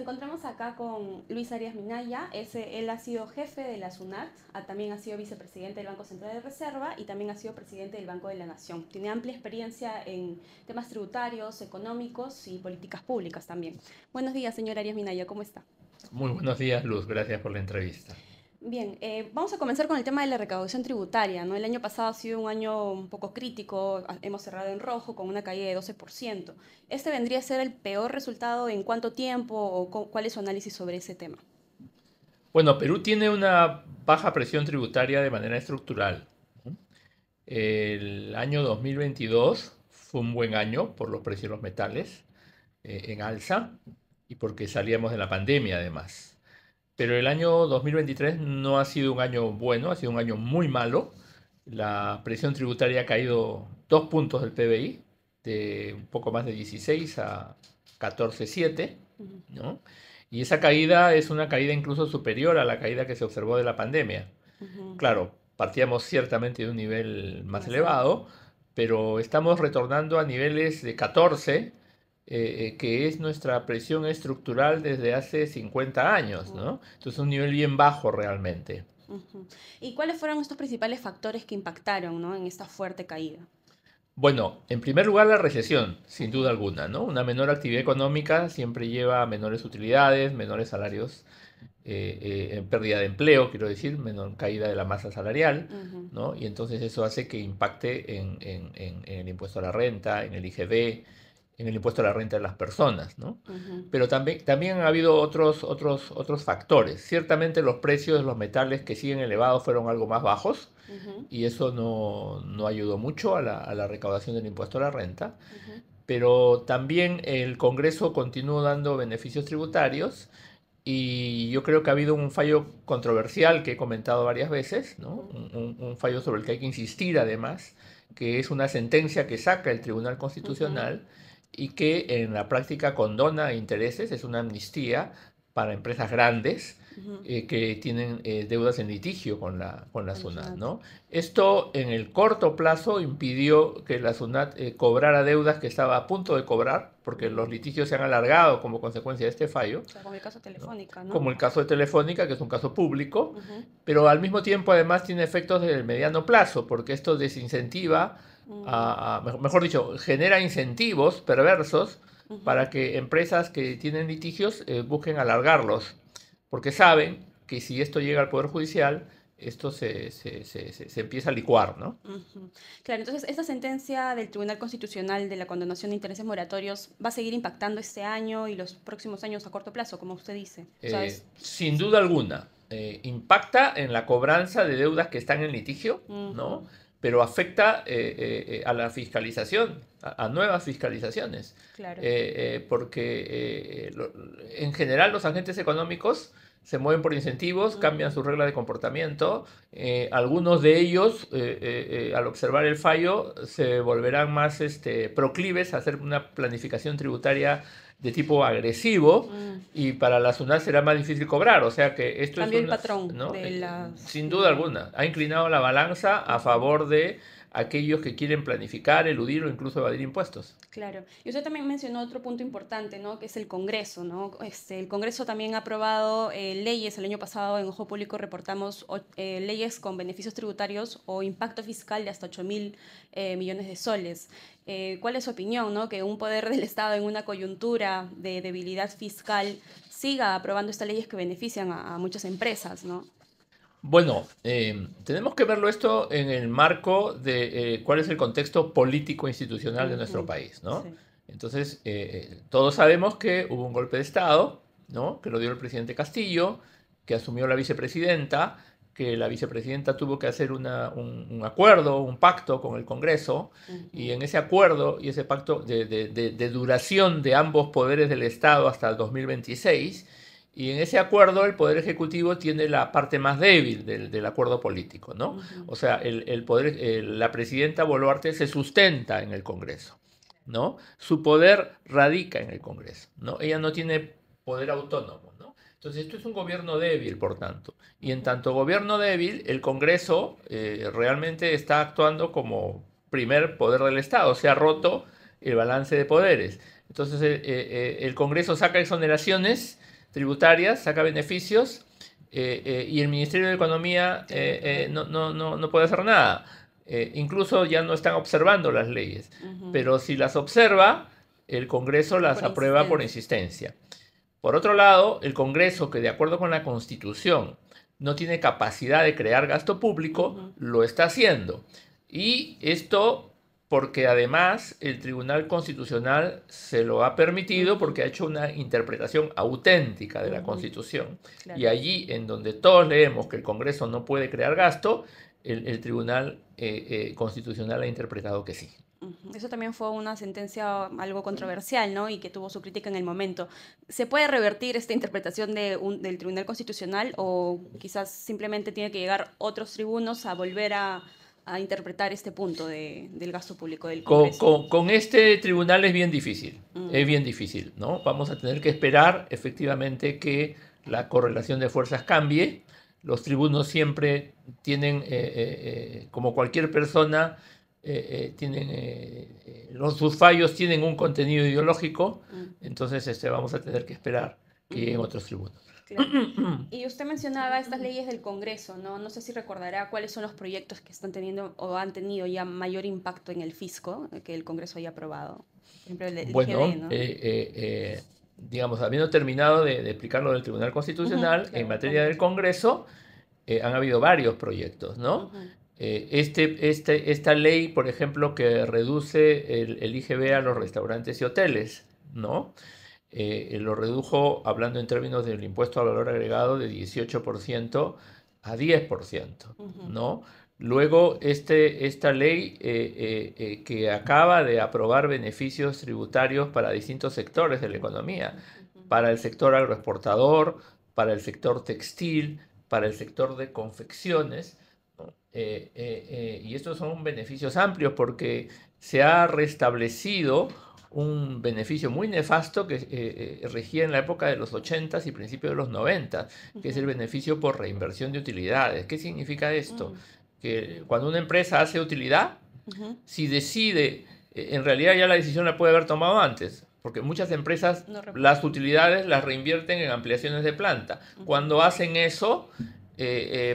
encontramos acá con Luis Arias Minaya. Ese, él ha sido jefe de la SUNAT, ah, también ha sido vicepresidente del Banco Central de Reserva y también ha sido presidente del Banco de la Nación. Tiene amplia experiencia en temas tributarios, económicos y políticas públicas también. Buenos días, señor Arias Minaya, ¿cómo está? Muy buenos días, Luz. Gracias por la entrevista. Bien, eh, vamos a comenzar con el tema de la recaudación tributaria. El año pasado ha sido un año un poco crítico, ah, hemos cerrado en rojo con una caída de 12%. ¿Este vendría a ser el peor resultado en cuánto tiempo o cuál es su análisis sobre ese tema? Bueno, Perú tiene una baja presión tributaria de manera estructural. El año 2022 fue un buen año por los precios de los metales eh, en alza y porque salíamos de la pandemia además pero el año 2023 no ha sido un año bueno, ha sido un año muy malo. La presión tributaria ha caído dos puntos del PBI, de un poco más de 16 a 14,7, ¿no? Y esa caída es una caída incluso superior a la caída que se observó de la pandemia. Claro, partíamos ciertamente de un nivel más elevado, pero estamos retornando a niveles de 14 eh, eh, que es nuestra presión estructural desde hace 50 años, ¿no? Entonces un nivel bien bajo realmente. ¿Y cuáles fueron estos principales factores que impactaron ¿no? en esta fuerte caída? Bueno, en primer lugar la recesión, sin duda alguna, ¿no? Una menor actividad económica siempre lleva a menores utilidades, menores salarios, eh, eh, pérdida de empleo, quiero decir, menor caída de la masa salarial, ¿no? Y entonces eso hace que impacte en, en, el impuesto a la renta, en el IGB, en el impuesto a la renta de las personas, ¿no? Pero también, también ha habido otros, otros, otros factores. Ciertamente los precios de los metales que siguen elevados fueron algo más bajos y eso no, no, ayudó mucho a la, a la recaudación del impuesto a la renta. Pero también el Congreso continuó dando beneficios tributarios y yo creo que ha habido un fallo controversial que he comentado varias veces, ¿no? un, fallo sobre el que hay que insistir además, que es una sentencia que saca el Tribunal Constitucional y que en la práctica condona intereses, es una amnistía para empresas grandes eh, que tienen eh, deudas en litigio con la, con la SUNAT. ¿no? Esto en el corto plazo impidió que la SUNAT eh, cobrara deudas que estaba a punto de cobrar, porque los litigios se han alargado como consecuencia de este fallo. como el caso de Telefónica, Como el caso de Telefónica, que es un caso público, pero al mismo tiempo además tiene efectos del mediano plazo, porque esto desincentiva mejor dicho, genera incentivos perversos para que empresas que tienen litigios eh, busquen alargarlos, porque saben que si esto llega al Poder Judicial, esto se, se, se, se empieza a licuar, ¿no? Claro, entonces esta sentencia del Tribunal Constitucional de la condonación de intereses moratorios va a seguir impactando este año y los próximos años a corto plazo, como usted dice. Eh, sin duda alguna, eh, impacta en la cobranza de deudas que están en litigio, ¿no? pero afecta eh, eh, eh, a la fiscalización, a, nuevas fiscalizaciones. porque en general los agentes económicos se mueven por incentivos, cambian su regla de comportamiento. algunos de ellos, al observar el fallo, se volverán más este, proclives a hacer una planificación tributaria de tipo agresivo mm. y para la SUNAT será más difícil cobrar. O sea que esto es... el patrón. Eh, sin duda alguna. Ha inclinado la balanza a favor de aquellos que quieren planificar, eludir o incluso evadir impuestos. Claro. Y usted también mencionó otro punto importante, ¿no? Que es el Congreso, ¿no? Este, el Congreso también ha aprobado eh, leyes. El año pasado en Ojo Público reportamos eh, leyes con beneficios tributarios o impacto fiscal de hasta 8 mil eh, millones de soles. ¿Cuál es su opinión, ¿no? Que un poder del Estado en una coyuntura de debilidad fiscal siga aprobando estas leyes que benefician a, a muchas empresas, ¿no? Bueno, em, tenemos que verlo esto en el marco de eh, cuál es el contexto político-institucional de nuestro país, ¿no? Entonces, eh, eh, todos sabemos que hubo un golpe de Estado, ¿no? Que lo dio el presidente Castillo, que asumió la vicepresidenta, que la vicepresidenta tuvo que hacer un, acuerdo, un pacto con el Congreso, y en ese acuerdo y ese pacto de, de, duración de ambos poderes del Estado hasta el 2026, y en ese acuerdo el Poder Ejecutivo tiene la parte más débil del, acuerdo político, ¿no? O sea, el, poder, la presidenta Boluarte se sustenta en el Congreso, ¿no? Su poder radica en el Congreso, ¿no? Ella no tiene poder autónomo, ¿no? Entonces, esto es un gobierno débil, por tanto. Y en tanto gobierno débil, el Congreso eh, realmente está actuando como primer poder del Estado, se ha roto el balance de poderes. Entonces, eh, eh, el Congreso saca exoneraciones tributarias, saca beneficios eh, eh, y el Ministerio de Economía eh, no, no, puede hacer nada. incluso ya no están observando las leyes, pero si las observa, el Congreso las aprueba por insistencia. Por otro lado, el Congreso, que de acuerdo con la Constitución no tiene capacidad de crear gasto público, lo está haciendo. Y esto porque además el Tribunal Constitucional se lo ha permitido porque ha hecho una interpretación auténtica de la Constitución. Y allí en donde todos leemos que el Congreso no puede crear gasto, el, Tribunal eh, eh, Constitucional ha interpretado que sí. Eso también fue una sentencia algo controversial, ¿no? Y que tuvo su crítica en el momento. ¿Se puede revertir esta interpretación de un, del Tribunal Constitucional o quizás simplemente tiene que llegar otros tribunos a volver a a interpretar este punto de, del gasto público del Congreso? Con, este tribunal es bien difícil, mm. es bien difícil, ¿no? Vamos a tener que esperar efectivamente que la correlación de fuerzas cambie. Los tribunos siempre tienen, eh, eh, eh, como cualquier persona, tienen, los, sus fallos tienen un contenido ideológico, mm. entonces este, vamos a tener que esperar que en otros tribunos. Mm, mm, mm. y usted mencionaba estas leyes del Congreso, ¿no? No sé si recordará cuáles son los proyectos que están teniendo o han tenido ya mayor impacto en el fisco eh, que el Congreso haya aprobado. bueno, eh, eh, digamos, habiendo terminado de, explicarlo explicar lo del Tribunal Constitucional, en materia del Congreso han habido varios proyectos, ¿no? Este, este, esta ley, por ejemplo, que reduce el, el IGB a los restaurantes y hoteles, ¿no? Eh, lo redujo, hablando en términos del impuesto al valor agregado, de 18% a 10%, ¿no? Luego, este, esta ley eh, eh, que acaba de aprobar beneficios tributarios para distintos sectores de la economía, para el sector agroexportador, para el sector textil, para el sector de confecciones, y estos son beneficios amplios porque se ha restablecido un beneficio muy nefasto que eh, eh, regía en la época de los 80s y principios de los 90, que es el beneficio por reinversión de utilidades. ¿Qué significa esto? Mm. Que cuando una empresa hace utilidad, si decide, eh, en realidad ya la decisión la puede haber tomado antes, porque muchas empresas las utilidades las reinvierten en ampliaciones de planta. Cuando hacen eso,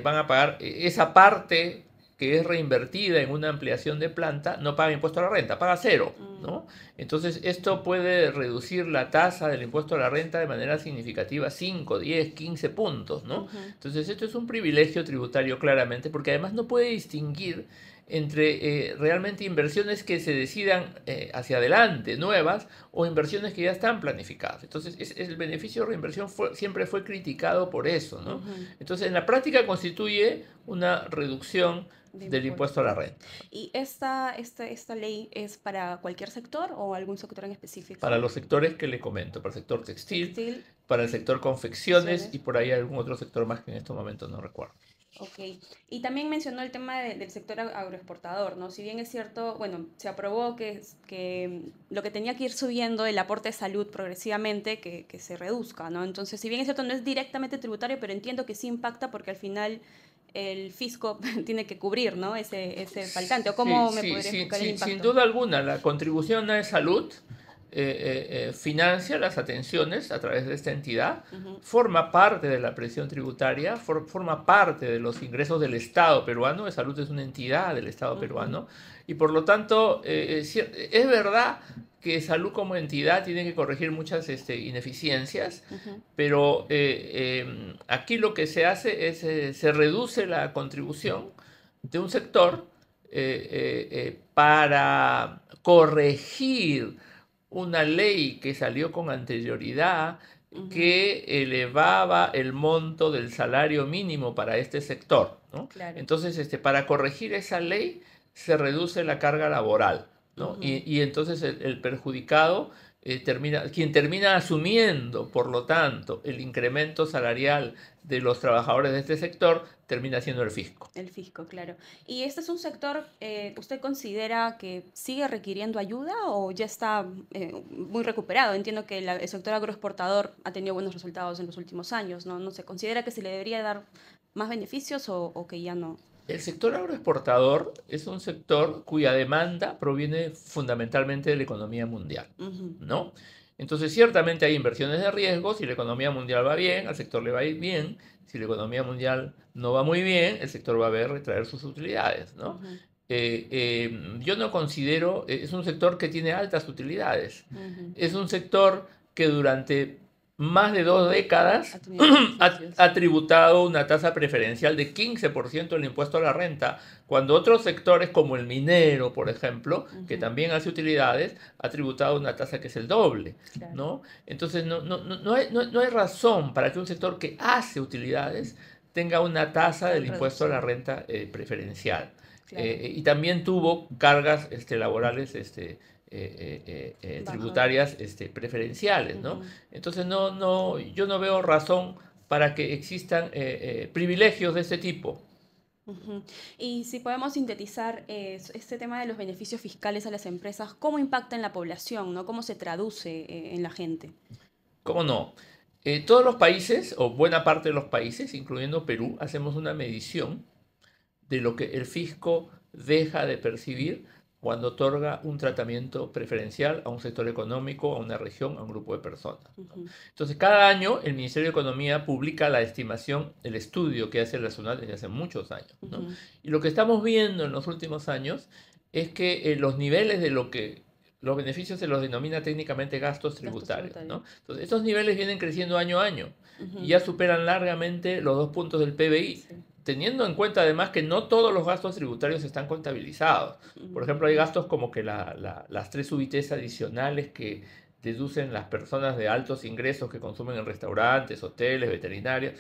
van a pagar esa parte que es reinvertida en una ampliación de planta no paga impuesto a la renta, paga cero. Mm. ¿no? Entonces, esto puede reducir la tasa del impuesto a la renta de manera significativa, 5, 10, 15 puntos. ¿no? Entonces, esto es un privilegio tributario claramente, porque además no puede distinguir entre eh, realmente inversiones que se decidan eh, hacia adelante, nuevas, o inversiones que ya están planificadas. Entonces, es, el beneficio de reinversión siempre fue criticado por eso. ¿no? Entonces, en la práctica constituye una reducción del impuesto a la red ¿Y esta, esta, esta ley es para cualquier sector o algún sector en específico? Para los sectores que le comento, para el sector textil, para el sector confecciones y por ahí algún otro sector más que en estos momentos no recuerdo. Ok, y también mencionó el tema del sector agroexportador, ¿no? Si bien es cierto, bueno, se aprobó que, que lo que tenía que ir subiendo el aporte de salud progresivamente, que, que se reduzca, ¿no? Entonces, si bien es cierto, no es directamente tributario, pero entiendo que sí impacta porque al final el fisco tiene que cubrir ¿no? ese, faltante? ¿O cómo me podría explicar el impacto? Sin duda alguna, la contribución a salud eh, eh, eh, financia las atenciones a través de esta entidad, forma parte de la presión tributaria, forma parte de los ingresos del Estado peruano, de salud es una entidad del Estado peruano, y por lo tanto, es, verdad que salud como entidad tiene que corregir muchas este, ineficiencias, pero em, aquí lo que se hace es se reduce la contribución de un sector para corregir una ley que salió con anterioridad que elevaba el monto del salario mínimo para este sector. Entonces, este, para corregir esa ley se reduce la carga laboral. y, entonces el perjudicado eh, termina, quien termina asumiendo, por lo tanto, el incremento salarial de los trabajadores de este sector termina siendo el fisco. El fisco, claro. ¿Y este es un sector, eh, usted considera que sigue requiriendo ayuda o ya está eh, muy recuperado? Entiendo que el sector agroexportador ha tenido buenos resultados en los últimos años, ¿no? ¿No se considera que se le debería dar más beneficios o que ya no? El sector agroexportador es un sector cuya demanda proviene fundamentalmente de la economía mundial, ¿no? Entonces, ciertamente hay inversiones de riesgo, si la economía mundial va bien, al sector le va a ir bien, si la economía mundial no va muy bien, el sector va a ver retraer sus utilidades, eh, em, yo no considero, eh, es un sector que tiene altas utilidades, es un sector que durante más de dos décadas ha, tributado una tasa preferencial de 15% del impuesto a la renta, cuando otros sectores como el minero, por ejemplo, que también hace utilidades, ha tributado una tasa que es el doble. ¿no? Entonces, no, no, hay, razón para que un sector que hace utilidades tenga una tasa del impuesto a la renta eh, preferencial. Eh, y también tuvo cargas este, laborales este, eh, eh, eh, tributarias este, preferenciales, ¿no? Entonces no, no, yo no veo razón para que existan privilegios de este tipo. Y si podemos sintetizar este tema de los beneficios fiscales a las empresas, ¿cómo impacta en la población? ¿no? ¿Cómo se traduce en la gente? ¿Cómo no? todos los países, o buena parte de los países, incluyendo Perú, hacemos una medición de lo que el fisco deja de percibir cuando otorga un tratamiento preferencial a un sector económico, a una región, a un grupo de personas. Entonces, cada año el Ministerio de Economía publica la estimación, el estudio que hace el Nacional desde hace muchos años. Y lo que estamos viendo en los últimos años es que eh, los niveles de lo que los beneficios se los denomina técnicamente gastos tributarios. Entonces, estos niveles vienen creciendo año a año y ya superan largamente los dos puntos del PBI teniendo en cuenta además que no todos los gastos tributarios están contabilizados. Por ejemplo, hay gastos como que las tres subites adicionales que deducen las personas de altos ingresos que consumen en restaurantes, hoteles, veterinarios.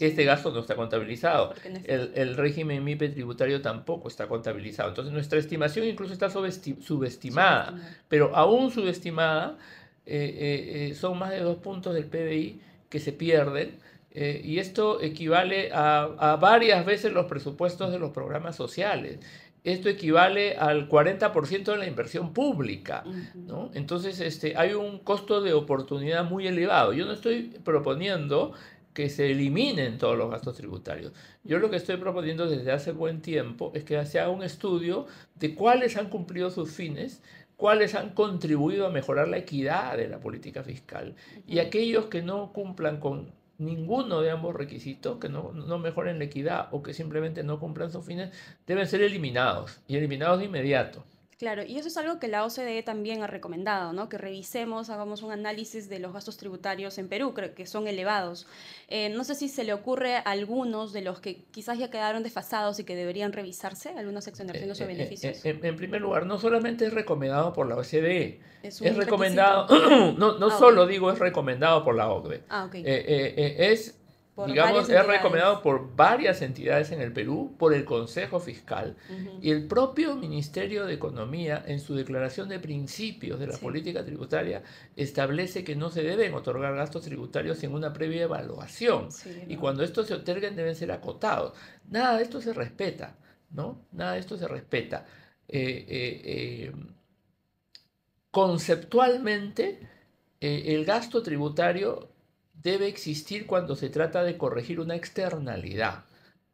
Este gasto no está contabilizado. El, régimen MIPE tributario tampoco está contabilizado. Entonces nuestra estimación incluso está subestimada, pero aún subestimada eh, eh, eh, son más de dos puntos del PBI que se pierden eh, y esto equivale a, varias veces los presupuestos de los programas sociales. Esto equivale al 40% de la inversión pública. Entonces, este, hay un costo de oportunidad muy elevado. Yo no estoy proponiendo que se eliminen todos los gastos tributarios. Yo lo que estoy proponiendo desde hace buen tiempo es que se haga un estudio de cuáles han cumplido sus fines, cuáles han contribuido a mejorar la equidad de la política fiscal y aquellos que no cumplan con ninguno de ambos requisitos, que no, no, mejoren la equidad o que simplemente no cumplan sus fines, deben ser eliminados y eliminados de inmediato. Claro, y eso es algo que la OCDE también ha recomendado, ¿no? que revisemos, hagamos un análisis de los gastos tributarios en Perú, que son elevados. Eh, no sé si se le ocurre a algunos de los que quizás ya quedaron desfasados y que deberían revisarse, algunas eh, exoneraciones o eh, beneficios. en, primer lugar, no solamente es recomendado por la OCDE, es, es recomendado, no, ah, solo digo es recomendado por la OCDE, ah, okay. es digamos, es recomendado por varias entidades en el Perú, por el Consejo Fiscal y el propio Ministerio de Economía en su declaración de principios de la política tributaria establece que no se deben otorgar gastos tributarios sin una previa evaluación y cuando estos se otorguen deben ser acotados. Nada de esto se respeta, ¿no? Nada de esto se respeta. Eh, eh, eh, conceptualmente, el gasto tributario debe existir cuando se trata de corregir una externalidad.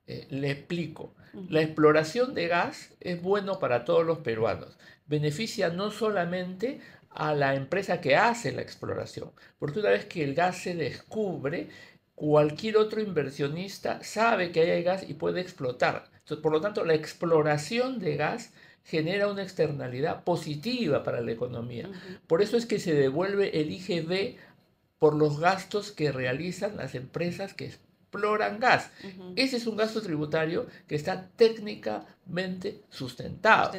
Eh, le explico. La exploración de gas es bueno para todos los peruanos. Beneficia no solamente a la empresa que hace la exploración, porque una vez que el gas se descubre, cualquier otro inversionista sabe que hay gas y puede explotar. por lo tanto, la exploración de gas genera una externalidad positiva para la economía. Por eso es que se devuelve el IGB por los gastos que realizan las empresas que exploran gas. Ese es un gasto tributario que está técnicamente sustentado.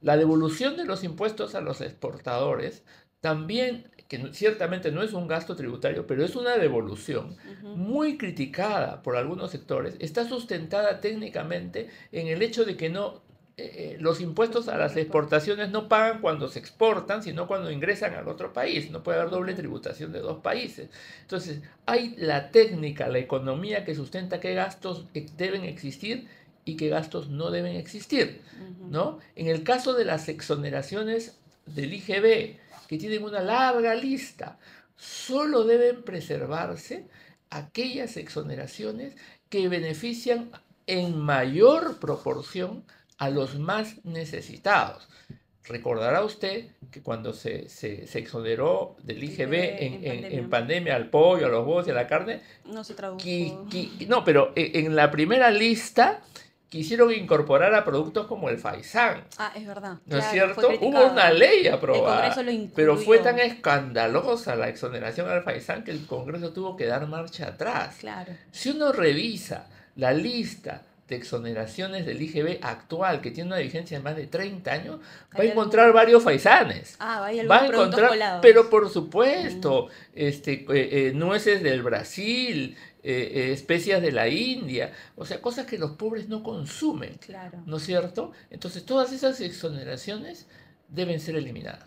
La devolución de los impuestos a los exportadores también que ciertamente no es un gasto tributario, pero es una devolución muy criticada por algunos sectores, está sustentada técnicamente en el hecho de que no eh, los impuestos a las exportaciones no pagan cuando se exportan, sino cuando ingresan al otro país. No puede haber doble tributación de dos países. Entonces, hay la técnica, la economía que sustenta qué gastos eh, deben existir y qué gastos no deben existir. En el caso de las exoneraciones del IGB, que tienen una larga lista, solo deben preservarse aquellas exoneraciones que benefician en mayor proporción a los más necesitados. Recordará usted que cuando se, exoneró del IGB en, pandemia. al pollo, a los huevos y a la carne. No se tradujo. no, pero e, en, la primera lista quisieron incorporar a productos como el faisán. Ah, es verdad. ¿No es cierto? Hubo una ley aprobada. pero fue tan escandalosa la exoneración al faisán que el Congreso tuvo que dar marcha atrás. Claro. Si uno revisa la lista exoneraciones del IGB actual, que tiene una vigencia de más de 30 años, va a encontrar varios faisanes. Ah, va a encontrar, pero por supuesto, mm. este, eh, eh, nueces del Brasil, eh, especias de la India, o sea, cosas que los pobres no consumen, ¿no es cierto? Entonces, todas esas exoneraciones deben ser eliminadas.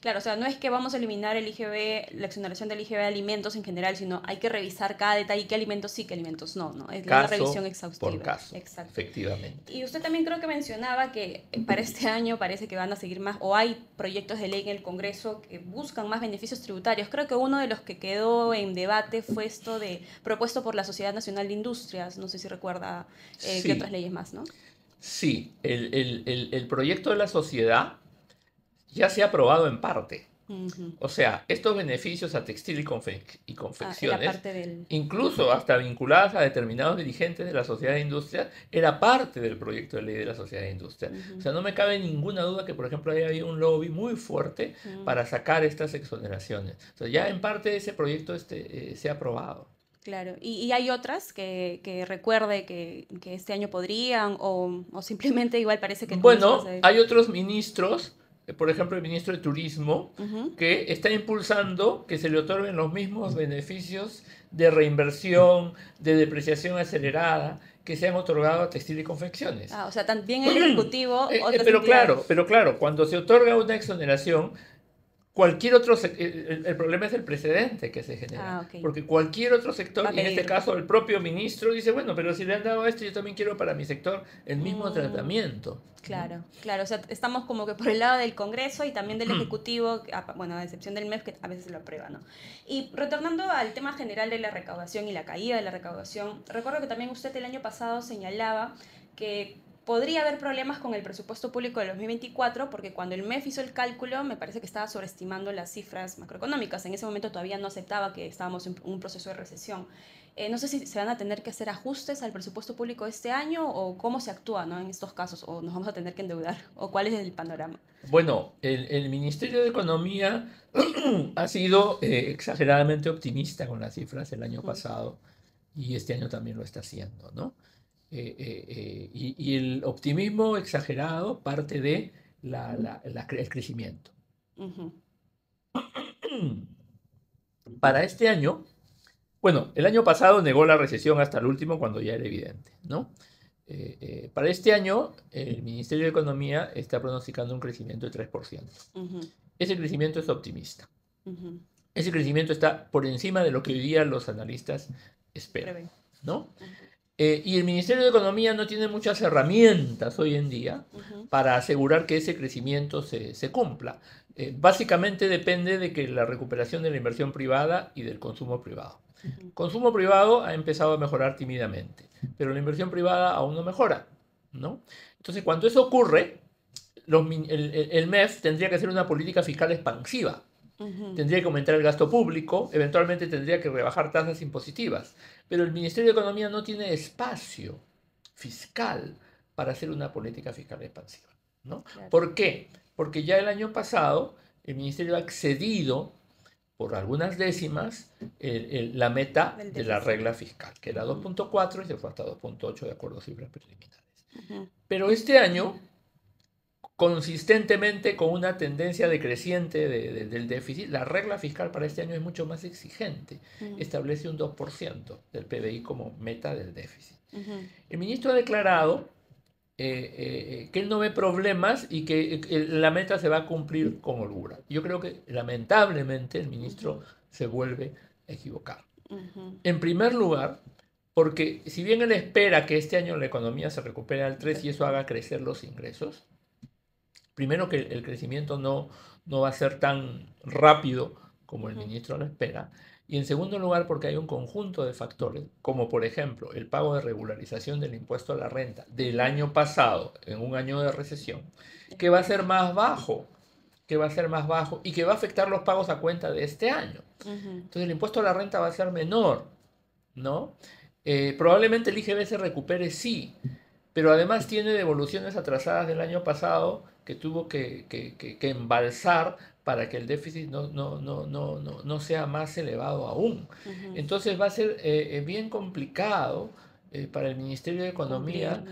Claro, o sea, no es que vamos a eliminar el IGB, la exoneración del IGB de alimentos en general, sino hay que revisar cada detalle, qué alimentos sí, qué alimentos no, ¿no? Es la una revisión exhaustiva. Por caso, efectivamente. Y usted también creo que mencionaba que para este año parece que van a seguir más, o hay proyectos de ley en el Congreso que buscan más beneficios tributarios. Creo que uno de los que quedó en debate fue esto de propuesto por la Sociedad Nacional de Industrias, no sé si recuerda eh, qué otras leyes más, ¿no? Sí, el proyecto de la sociedad ya se ha aprobado en parte. O sea, estos beneficios a textil y, confe y ah, confecciones, incluso hasta vinculadas a determinados dirigentes de la sociedad de industria, era parte del proyecto de ley de la sociedad de industria. O sea, no me cabe ninguna duda que, por ejemplo, ahí había un lobby muy fuerte para sacar estas exoneraciones. O sea, ya en parte ese proyecto este, eh, se ha aprobado. Claro, y, hay otras que, recuerde que, este año podrían o, o simplemente igual parece que... Bueno, hay otros ministros eh, por ejemplo, el ministro de Turismo, que está impulsando que se le otorguen los mismos beneficios de reinversión, de depreciación acelerada que se han otorgado a textil y confecciones. Ah, o sea, también el ejecutivo. Eh, eh, pero claro, pero claro, cuando se otorga una exoneración, Cualquier otro el, el, problema es el precedente que se genera. Ah, Porque cualquier otro sector, en este caso el propio ministro, dice, bueno, pero si le han dado esto, yo también quiero para mi sector el mismo mm. tratamiento. Claro, claro. O sea, estamos como que por el lado del Congreso y también del mm. Ejecutivo, bueno, a excepción del MEF, que a veces lo aprueba, ¿no? Y retornando al tema general de la recaudación y la caída de la recaudación, recuerdo que también usted el año pasado señalaba que podría haber problemas con el presupuesto público de 2024 porque cuando el MEF hizo el cálculo me parece que estaba sobreestimando las cifras macroeconómicas. En ese momento todavía no aceptaba que estábamos en un proceso de recesión. Eh, no sé si se van a tener que hacer ajustes al presupuesto público este año o cómo se actúa ¿no? en estos casos o nos vamos a tener que endeudar o cuál es el panorama. Bueno, el, Ministerio de Economía ha sido eh, exageradamente optimista con las cifras el año mm. pasado y este año también lo está haciendo, ¿no? Eh, eh, eh, y, el optimismo exagerado parte de el crecimiento. Para este año, bueno, el año pasado negó la recesión hasta el último cuando ya era evidente, ¿no? para este año, el Ministerio de Economía está pronosticando un crecimiento de 3%. Ese crecimiento es optimista. Ese crecimiento está por encima de lo que hoy día los analistas esperan, ¿no? Eh, y el Ministerio de Economía no tiene muchas herramientas hoy en día para asegurar que ese crecimiento se, cumpla. Eh, básicamente depende de que la recuperación de la inversión privada y del consumo privado. el consumo privado ha empezado a mejorar tímidamente, pero la inversión privada aún no mejora. ¿no? Entonces, cuando eso ocurre, el, MEF tendría que hacer una política fiscal expansiva. Tendría que aumentar el gasto público, eventualmente tendría que rebajar tasas impositivas pero el Ministerio de Economía no tiene espacio fiscal para hacer una política fiscal expansiva. ¿no? ¿Por qué? Porque ya el año pasado el Ministerio ha excedido por algunas décimas eh, eh, la meta de la regla fiscal, que era 2.4 y se fue hasta 2.8 de acuerdo a cifras preliminares. Pero este año consistentemente con una tendencia decreciente del déficit, la regla fiscal para este año es mucho más exigente. Establece un 2% del PBI como meta del déficit. El ministro ha declarado eh, eh, eh, que él no ve problemas y que la meta se va a cumplir con holgura. Yo creo que lamentablemente el ministro se vuelve a equivocar. En primer lugar, porque si bien él espera que este año la economía se recupere al 3 y eso haga crecer los ingresos, primero que el crecimiento no, no va a ser tan rápido como el ministro lo espera. Y en segundo lugar, porque hay un conjunto de factores, como por ejemplo el pago de regularización del impuesto a la renta del año pasado, en un año de recesión, que va a ser más bajo, que va a ser más bajo y que va a afectar los pagos a cuenta de este año. Entonces el impuesto a la renta va a ser menor, ¿no? Eh, probablemente el IGB se recupere, sí, pero además tiene devoluciones atrasadas del año pasado que tuvo que, embalsar para que el déficit no, no, no, no, no sea más elevado aún. Entonces va a ser eh, eh, bien complicado eh, para el Ministerio de Economía,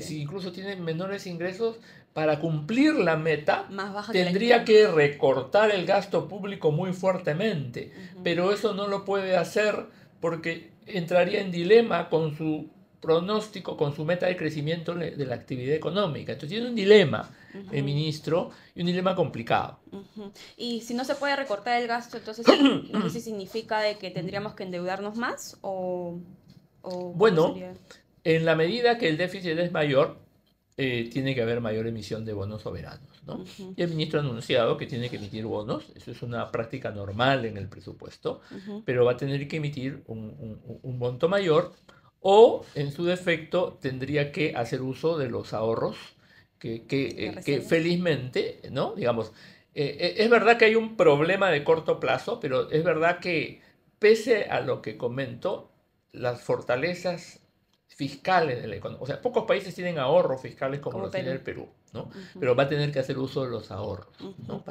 si incluso tiene menores ingresos, para cumplir la meta, tendría que, recortar el gasto público muy fuertemente, pero eso no lo puede hacer porque entraría en dilema con su pronóstico con su meta de crecimiento de la actividad económica. Entonces tiene un dilema el ministro y un dilema complicado. Y si no se puede recortar el gasto, entonces no significa de que tendríamos que endeudarnos más o... bueno, en la medida que el déficit es mayor, eh, tiene que haber mayor emisión de bonos soberanos. Y el ministro ha anunciado que tiene que emitir bonos, eso es una práctica normal en el presupuesto, pero va a tener que emitir un monto mayor o en su defecto tendría que hacer uso de los ahorros que, eh, felizmente, ¿no? Digamos, eh, eh, es verdad que hay un problema de corto plazo, pero es verdad que pese a lo que comento, las fortalezas fiscales de la economía, o sea, pocos países tienen ahorros fiscales como, lo tiene el Perú, ¿no? Pero va a tener que hacer uso de los ahorros, ¿no?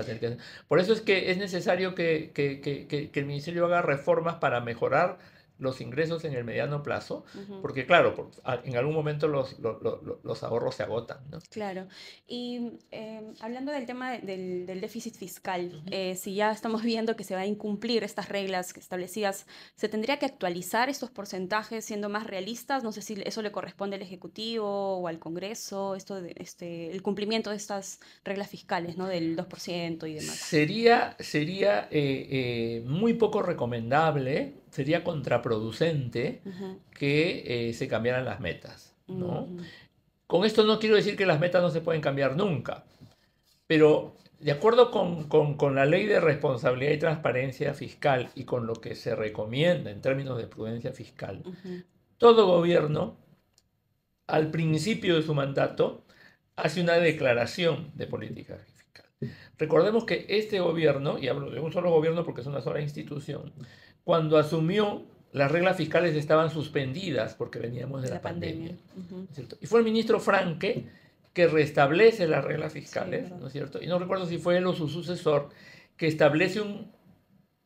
Por eso es que es necesario que, que el Ministerio haga reformas para mejorar los ingresos en el mediano plazo, porque claro, en algún momento los, los, ahorros se agotan. Claro. Y em, hablando del tema del, déficit fiscal, eh, si ya estamos viendo que se va a incumplir estas reglas establecidas, ¿se tendría que actualizar estos porcentajes siendo más realistas? No sé si eso le corresponde al Ejecutivo o al Congreso, esto de, este, el cumplimiento de estas reglas fiscales, ¿no? Del 2% y demás. Sería, sería eh, eh, muy poco recomendable sería contraproducente que eh, se cambiaran las metas. ¿no? Con esto no quiero decir que las metas no se pueden cambiar nunca, pero de acuerdo con, la ley de responsabilidad y transparencia fiscal y con lo que se recomienda en términos de prudencia fiscal, todo gobierno, al principio de su mandato, hace una declaración de política fiscal. Recordemos que este gobierno, y hablo de un solo gobierno porque es una sola institución, cuando asumió, las reglas fiscales estaban suspendidas porque veníamos de la, pandemia. Y fue el ministro Franke que restablece las reglas fiscales, ¿no es cierto? Y no recuerdo si fue él o su sucesor, que establece un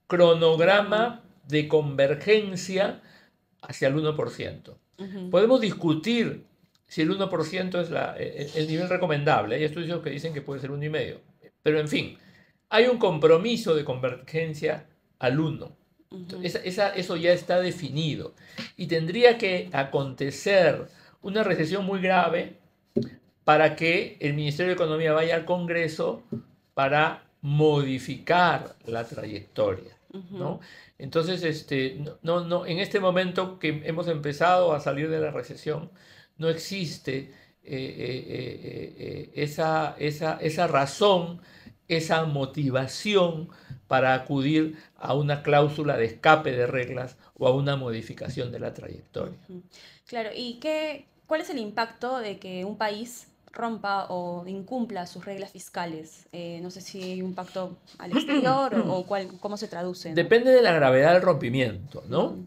cronograma de convergencia hacia el 1%. Podemos discutir si el 1% es la, el, e, el, nivel recomendable. Hay estudios que dicen que puede ser 1,5. Pero en fin, hay un compromiso de convergencia al 1 eso ya está definido. Y tendría que acontecer una recesión muy grave para que el Ministerio de Economía vaya al Congreso para modificar la trayectoria. ¿no? Entonces, este, no, no, en este momento que hemos empezado a salir de la recesión, no existe eh, eh, eh, esa, esa razón esa motivación para acudir a una cláusula de escape de reglas o a una modificación de la trayectoria. Claro, ¿y qué, cuál es el impacto de que un país rompa o incumpla sus reglas fiscales? Eh, no sé si hay un pacto al exterior o, cómo se traduce. Depende de la gravedad del rompimiento, ¿no?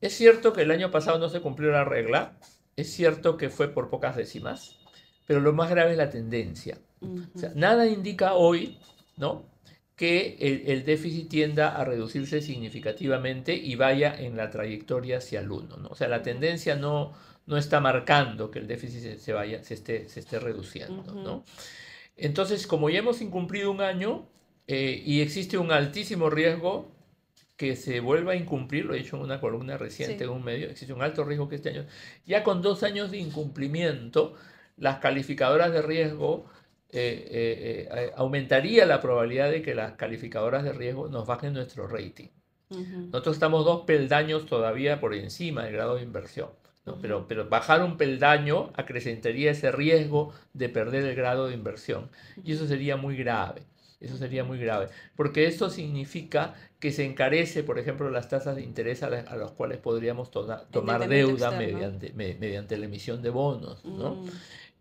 Es cierto que el año pasado no se cumplió la regla, es cierto que fue por pocas décimas, pero lo más grave es la tendencia. nada indica hoy, ¿no? que el, déficit tienda a reducirse significativamente y vaya en la trayectoria hacia el 1. ¿no? O sea, la tendencia no, no está marcando que el déficit se, vaya, se, esté, se esté reduciendo. ¿no? Entonces, como ya hemos incumplido un año eh, y existe un altísimo riesgo que se vuelva a incumplir, lo he dicho en una columna reciente en un medio, existe un alto riesgo que este año, ya con dos años de incumplimiento, las calificadoras de riesgo, eh, eh, eh, aumentaría la probabilidad de que las calificadoras de riesgo nos bajen nuestro rating. Nosotros estamos dos peldaños todavía por encima del grado de inversión. pero, pero, bajar un peldaño acrecentaría ese riesgo de perder el grado de inversión. Y eso sería muy grave. Eso sería muy grave. Porque esto significa que se encarece, por ejemplo, las tasas de interés a, las cuales podríamos tomar deuda mediante, mediante la emisión de bonos. ¿no? Mm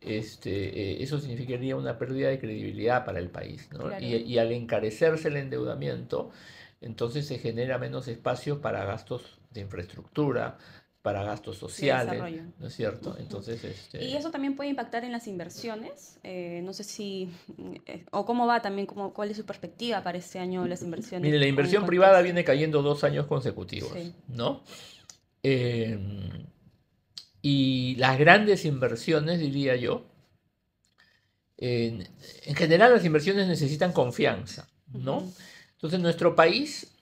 este, eh, eso significaría una pérdida de credibilidad para el país. Y, al encarecerse el endeudamiento, entonces se genera menos espacio para gastos de infraestructura, para gastos sociales, ¿no es cierto? Entonces, este Y eso también puede impactar en las inversiones. Eh, no sé si, eh, o cómo va también, cómo, cuál es su perspectiva para este año las inversiones. Mire, la inversión privada viene cayendo dos años consecutivos, sí. ¿no? Em, y las grandes inversiones, diría yo, en, general las inversiones necesitan confianza, ¿no? Entonces nuestro país,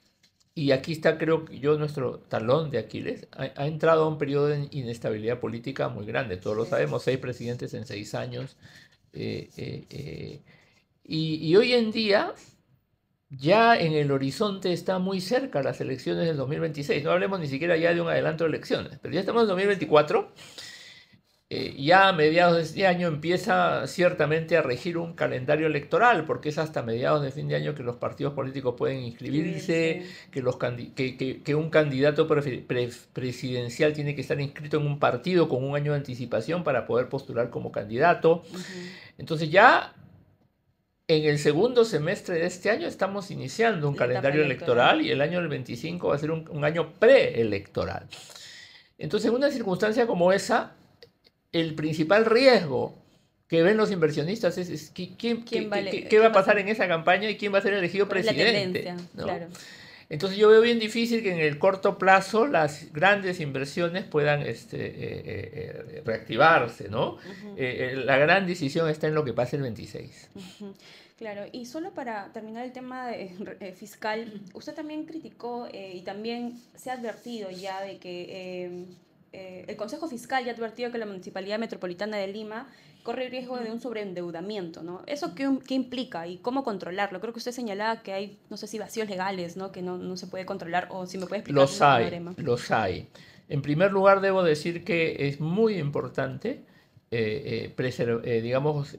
y aquí está creo que yo nuestro talón de Aquiles, ha, entrado a un periodo de inestabilidad política muy grande, todos lo sabemos, seis presidentes en seis años. Eh, eh, eh, y hoy en día ya en el horizonte está muy cerca las elecciones del 2026. No hablemos ni siquiera ya de un adelanto de elecciones, pero ya estamos en 2024. Eh, ya a mediados de este año empieza ciertamente a regir un calendario electoral, porque es hasta mediados de fin de año que los partidos políticos pueden inscribirse, Que, un candidato presidencial tiene que estar inscrito en un partido con un año de anticipación para poder postular como candidato. Entonces ya en el segundo semestre de este año estamos iniciando un calendario electoral, y el año del 25 va a ser un, año preelectoral. Entonces, en una circunstancia como esa, el principal riesgo que ven los inversionistas es, qué, va a pasar en esa campaña y quién va a ser elegido presidente. claro. Entonces yo veo bien difícil que en el corto plazo las grandes inversiones puedan este, eh, eh, eh, reactivarse, ¿no? la gran decisión está en lo que pase el 26. Claro, y solo para terminar el tema fiscal, usted también criticó y también se ha advertido ya de que el Consejo Fiscal ya ha advertido que la Municipalidad Metropolitana de Lima corre el riesgo de un sobreendeudamiento, ¿no? ¿Eso um, qué, implica y cómo controlarlo? Creo que usted señalaba que hay, no sé si vacíos legales, ¿no? Que no, se puede controlar, o si me puede explicar. Los hay, los hay. En primer lugar, debo decir que es muy importante, eh, eh, eh, digamos,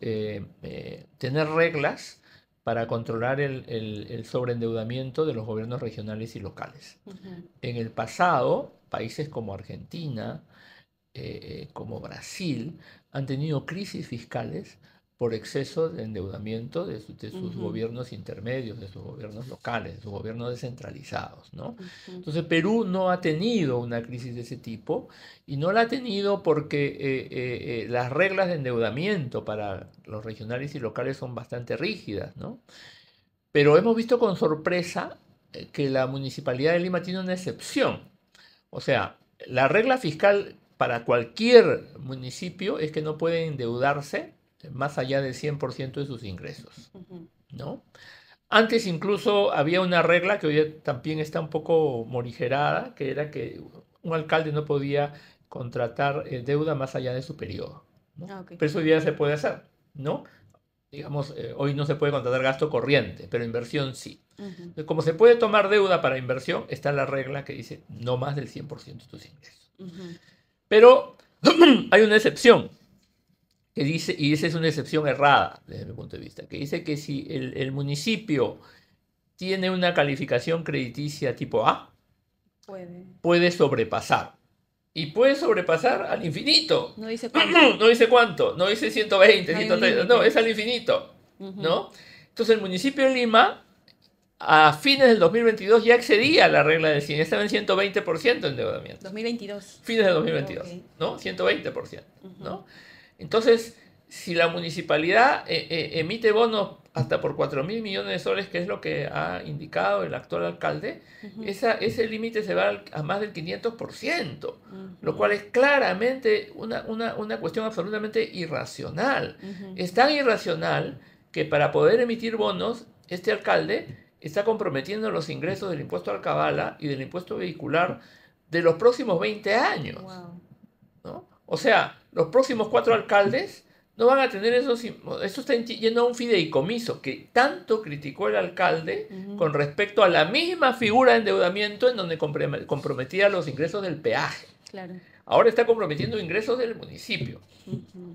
tener reglas para controlar el, sobreendeudamiento de los gobiernos regionales y locales. En el pasado, países como Argentina, eh, como Brasil han tenido crisis fiscales por exceso de endeudamiento de, sus gobiernos intermedios, de sus gobiernos locales, de sus gobiernos descentralizados. ¿no? Entonces Perú no ha tenido una crisis de ese tipo y no la ha tenido porque eh, eh, las reglas de endeudamiento para los regionales y locales son bastante rígidas. Pero hemos visto con sorpresa que la Municipalidad de Lima tiene una excepción. O sea, la regla fiscal para cualquier municipio es que no puede endeudarse más allá del 100% de sus ingresos, ¿no? Antes incluso había una regla que hoy también está un poco morigerada, que era que un alcalde no podía contratar eh, deuda más allá de su periodo. Ah, pero eso ya se puede hacer, ¿no? Digamos, eh, hoy no se puede contratar gasto corriente, pero inversión sí. Como se puede tomar deuda para inversión, está la regla que dice no más del 100% de tus ingresos. Pero hay una excepción, que dice, y esa es una excepción errada desde mi punto de vista, que dice que si el, municipio tiene una calificación crediticia tipo A, puede, sobrepasar. Y puede sobrepasar al infinito. No dice cuánto. no dice cuánto, no dice 120, no 130, no, es al infinito, ¿no? Entonces el municipio de Lima a fines del 2022 ya excedía la regla del 100, estaba en 120% el endeudamiento. 2022. Fines del 2022, ¿no? 120%, ¿no? Entonces, si la municipalidad eh, eh, emite bonos hasta por 4 mil millones de soles, que es lo que ha indicado el actual alcalde, ese límite se va a más del 500%, lo cual es claramente una, una, una cuestión absolutamente irracional. Es tan irracional que para poder emitir bonos, este alcalde está comprometiendo los ingresos del impuesto al cabala y del impuesto vehicular de los próximos 20 años. O sea, los próximos cuatro alcaldes no van a tener esos... Esto está yendo a un fideicomiso que tanto criticó el alcalde con respecto a la misma figura de endeudamiento en donde comprometía los ingresos del peaje. Ahora está comprometiendo ingresos del municipio,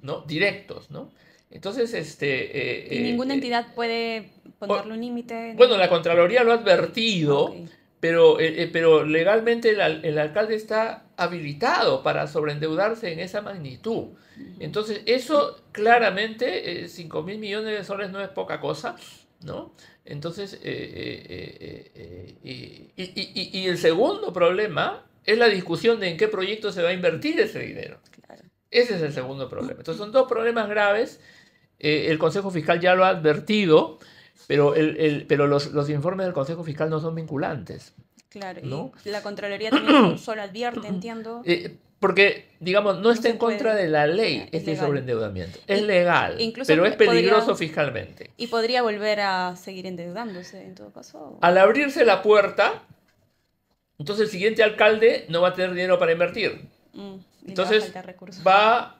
¿no? Directos, ¿no? Entonces, este... Eh, ¿Y eh, ninguna eh, entidad puede ponerle un límite? Bueno, la Contraloría lo ha advertido, pero, pero legalmente el, alcalde está habilitado para sobreendeudarse en esa magnitud. Entonces, eso claramente, 5 mil millones de soles no es poca cosa, ¿no? Entonces, y, y, y el segundo problema es la discusión de en qué proyecto se va a invertir ese dinero. Ese es el segundo problema. Entonces son dos problemas graves eh, el Consejo Fiscal ya lo ha advertido, pero, los, informes del Consejo Fiscal no son vinculantes. Claro, y la Contraloría también solo advierte, entiendo. Eh, porque, digamos, no, está en contra de la ley eh, este sobreendeudamiento. Es legal, pero es peligroso fiscalmente. ¿Y podría volver a seguir endeudándose en todo caso? Al abrirse la puerta, entonces el siguiente alcalde no va a tener dinero para invertir. Mm, entonces va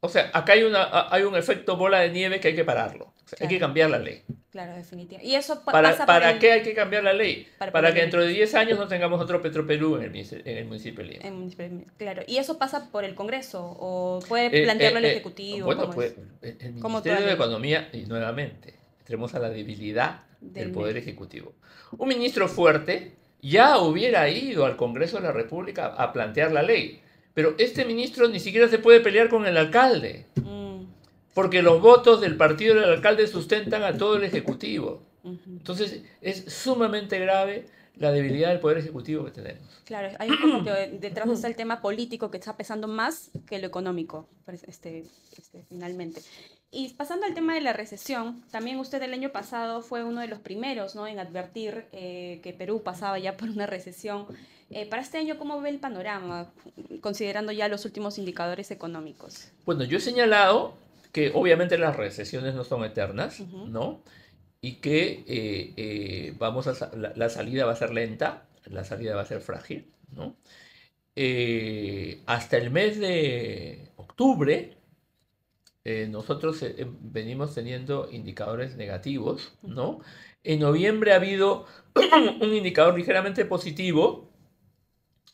o sea, acá hay, una, hay un efecto bola de nieve que hay que pararlo. Hay que cambiar la ley. Claro, definitivamente. ¿Y eso para, pasa ¿Para qué hay que cambiar la ley? Para, que dentro de 10 años no tengamos otro Petroperú en el, en el municipio de Lima. claro. ¿Y eso pasa por el Congreso? ¿O puede eh, eh, plantearlo el eh, Ejecutivo? Bueno, pues el Ministerio de Economía, y nuevamente, entremos a la debilidad del Poder Ejecutivo. Un ministro fuerte ya hubiera ido al Congreso de la República a plantear la ley pero este ministro ni siquiera se puede pelear con el alcalde, mm. porque los votos del partido del alcalde sustentan a todo el Ejecutivo. Entonces es sumamente grave la debilidad del poder ejecutivo que tenemos. Claro, hay un que detrás está el tema político que está pesando más que lo económico, pues, este, este, finalmente. Y pasando al tema de la recesión, también usted el año pasado fue uno de los primeros ¿no? en advertir eh, que Perú pasaba ya por una recesión eh, para este año, ¿cómo ve el panorama, considerando ya los últimos indicadores económicos? Bueno, yo he señalado que obviamente las recesiones no son eternas, ¿no? Y que eh, eh, vamos a, la, la, salida va a ser lenta, la salida va a ser frágil, ¿no? hasta el mes de octubre, nosotros venimos teniendo indicadores negativos, ¿no? En noviembre ha habido un indicador ligeramente positivo,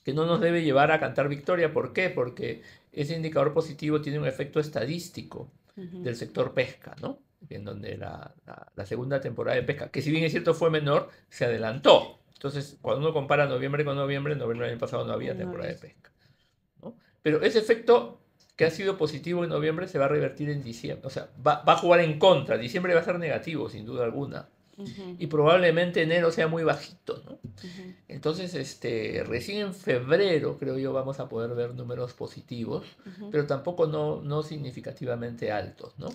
que no nos debe llevar a cantar victoria. ¿Por qué? Porque ese indicador positivo tiene un efecto estadístico del sector pesca, ¿no? En donde la, segunda temporada de pesca, que si bien es cierto fue menor, se adelantó. Entonces, cuando uno compara noviembre con noviembre, noviembre del año pasado no había temporada de pesca. ¿no? Pero ese efecto que ha sido positivo en noviembre se va a revertir en diciembre. O sea, va, va, a jugar en contra. Diciembre va a ser negativo, sin duda alguna y probablemente enero sea muy bajito, ¿no? Entonces, este, recién en febrero, creo yo, vamos a poder ver números positivos, pero tampoco no, no significativamente altos, ¿no?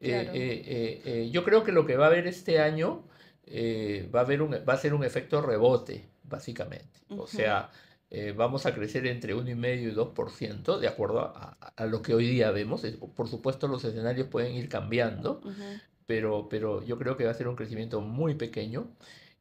Eh, eh, eh, yo creo que lo que va a haber este año va, a haber un, va a ser un efecto rebote, básicamente. O sea, vamos a crecer entre 1,5 y 2%, de acuerdo a, lo que hoy día vemos. Por supuesto, los escenarios pueden ir cambiando, pero, pero yo creo que va a ser un crecimiento muy pequeño.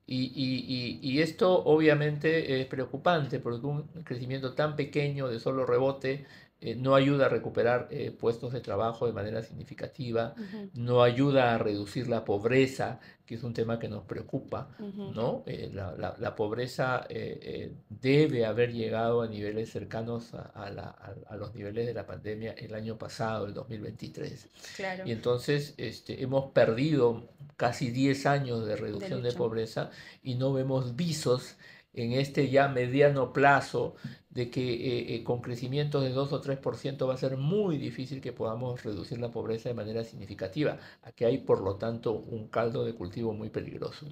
Y, y, y esto obviamente es preocupante porque un crecimiento tan pequeño de solo rebote eh, no ayuda a recuperar eh, puestos de trabajo de manera significativa, no ayuda a reducir la pobreza, que es un tema que nos preocupa, ¿no? Eh, la, pobreza debe haber llegado a niveles cercanos a, los niveles de la pandemia el año pasado, el 2023. Claro. Y entonces este, hemos perdido casi 10 años de reducción de pobreza y no vemos visos en este ya mediano plazo de que eh, eh, con crecimientos de 2 o 3% va a ser muy difícil que podamos reducir la pobreza de manera significativa. Aquí hay, por lo tanto, un caldo de cultivo muy peligroso.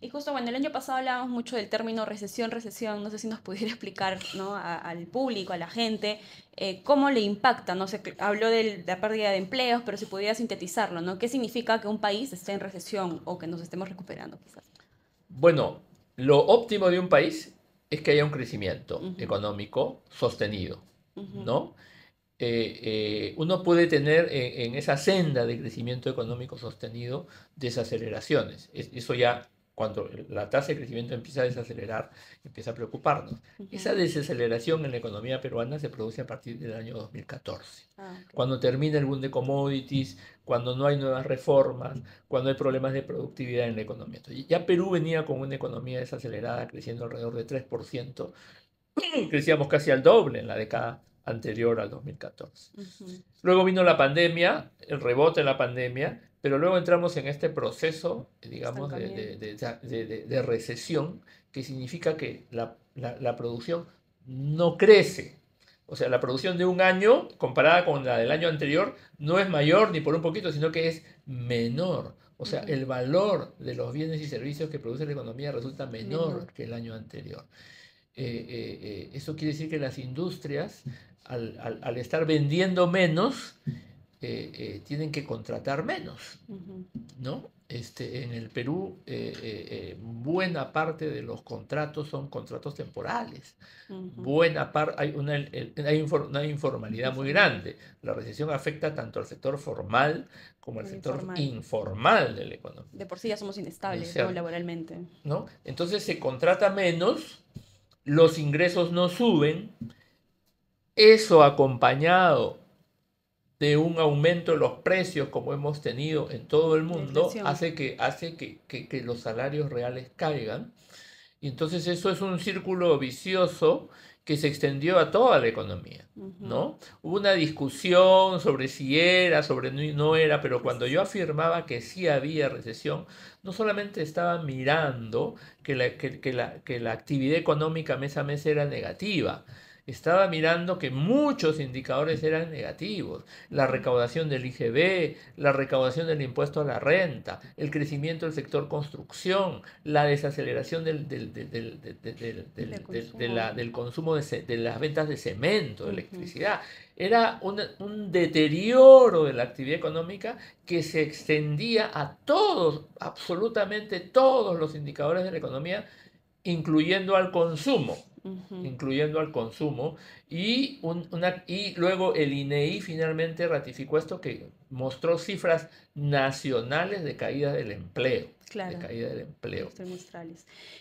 Y justo, bueno, el año pasado hablábamos mucho del término recesión, recesión. No sé si nos pudiera explicar ¿no? al público, a la gente, eh, cómo le impacta. No sé, habló de la pérdida de empleos, pero si pudiera sintetizarlo, ¿no? ¿Qué significa que un país esté en recesión o que nos estemos recuperando, quizás? Bueno, lo óptimo de un país es que haya un crecimiento económico sostenido, ¿no? Eh, eh, uno puede tener eh, en, esa senda de crecimiento económico sostenido desaceleraciones. eso ya, cuando la tasa de crecimiento empieza a desacelerar, empieza a preocuparnos. Esa desaceleración en la economía peruana se produce a partir del año 2014, ah, cuando termina el boom de commodities, cuando no hay nuevas reformas, cuando hay problemas de productividad en la economía. ya Perú venía con una economía desacelerada, creciendo alrededor de 3%, crecíamos casi al doble en la década anterior al 2014. Luego vino la pandemia, el rebote de la pandemia, pero luego entramos en este proceso, eh, digamos, de, recesión, que significa que la, la producción no crece, o sea, la producción de un año comparada con la del año anterior no es mayor ni por un poquito, sino que es menor. O sea, el valor de los bienes y servicios que produce la economía resulta menor, que el año anterior. Eh, eh, eh, eso quiere decir que las industrias, al, al estar vendiendo menos, tienen que contratar menos, ¿no? Este, en el Perú eh, eh, eh, buena parte de los contratos son contratos temporales. Buena parte, hay una, una informalidad muy grande. La recesión afecta tanto al sector formal como al sector informal. del de economía. De por sí ya somos inestables laboralmente. ¿no? Entonces se contrata menos, los ingresos no suben, eso acompañado de un aumento de los precios como hemos tenido en todo el mundo, hace, que, hace que, los salarios reales caigan. Y entonces eso es un círculo vicioso que se extendió a toda la economía, ¿no? Hubo una discusión sobre si era, sobre no era, pero cuando yo afirmaba que sí había recesión, no solamente estaba mirando que la, que la, que la actividad económica mes a mes era negativa, estaba mirando que muchos indicadores eran negativos. La recaudación del IGB, la recaudación del impuesto a la renta, el crecimiento del sector construcción, la desaceleración del, consumo. de, las ventas de cemento, de electricidad. Era un, deterioro de la actividad económica que se extendía a todos, absolutamente todos los indicadores de la economía, incluyendo al consumo incluyendo al consumo, y, una, y luego el INEI e finalmente ratificó esto que mostró cifras nacionales de caída del empleo. Claro. De caída del empleo.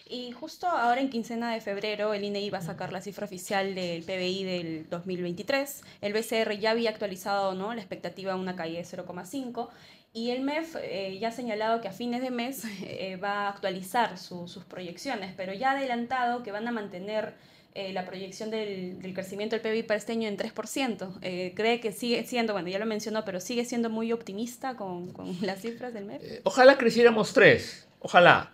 Y justo ahora en quincena de febrero el INEI e va a sacar la cifra oficial del PBI del 2023. El BCR ya había actualizado ¿no? la expectativa de una caída de 0,5 y el MEF eh, ya ha señalado que a fines de mes eh, va a actualizar sus proyecciones, pero ya ha adelantado que van a mantener eh, la proyección del, crecimiento del PIB para este año en 3%. cree que sigue siendo, bueno, ya lo mencionó, pero sigue siendo muy optimista con, las cifras del MEF. ojalá creciéramos 3, ojalá.